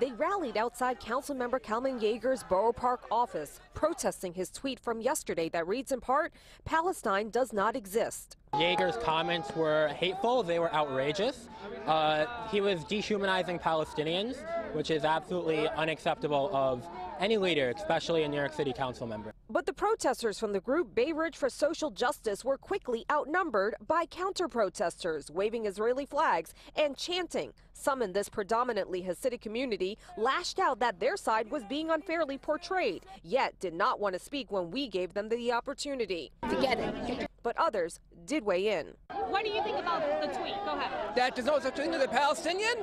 They rallied outside Councilmember Kalman Yeager's Borough Park office, protesting his tweet from yesterday that reads in part, Palestine does not exist. Yeager's comments were hateful, they were outrageous. Uh, he was dehumanizing Palestinians, which is absolutely unacceptable of any leader, especially a New York City council member. But the protesters from the group Bayridge for Social Justice were quickly outnumbered by counter-protesters waving Israeli flags and chanting. Some in this predominantly Hasidic community lashed out that their side was being unfairly portrayed, yet did not want to speak when we gave them the opportunity. But others did weigh in. What do you think about the tweet? That there's no such thing as a Palestinian?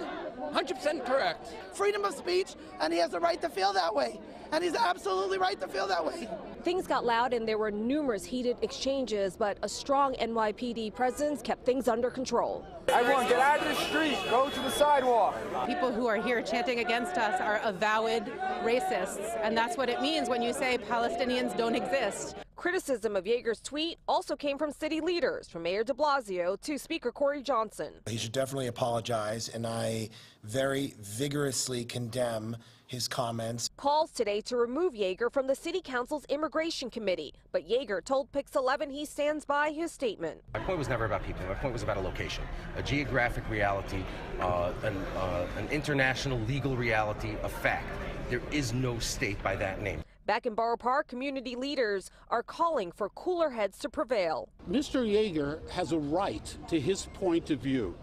100% correct. Freedom of speech, and he has the right to feel that way. And he's absolutely right to feel that way. Things got loud and there were numerous heated exchanges, but a strong NYPD presence kept things under control. Everyone, get out of the street, go to the sidewalk. People who are here chanting against us are avowed racists, and that's what it means when you say Palestinians don't exist. Criticism of Yeager's tweet also came from city leaders, from Mayor de Blasio to Speaker Corey Johnson. He should definitely apologize, and I very vigorously condemn his comments. Calls today to remove Yeager from the City Council's Immigration Committee, but Yeager told Pix11 he stands by his statement. My point was never about people. My point was about a location, a geographic reality, uh, an, uh, an international legal reality, a fact. There is no state by that name. Back in Borough Park, community leaders are calling for cooler heads to prevail. Mr. Yeager has a right to his point of view.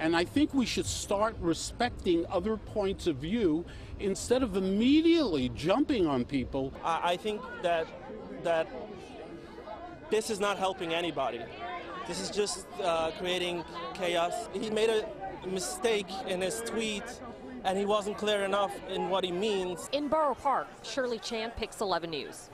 And I think we should start respecting other points of view instead of immediately jumping on people. I, think that that this is not helping anybody. This is just uh, creating chaos. He made a mistake in his tweet and he wasn't clear enough in what he means. In Borough Park, Shirley Chan, Pix 11 News.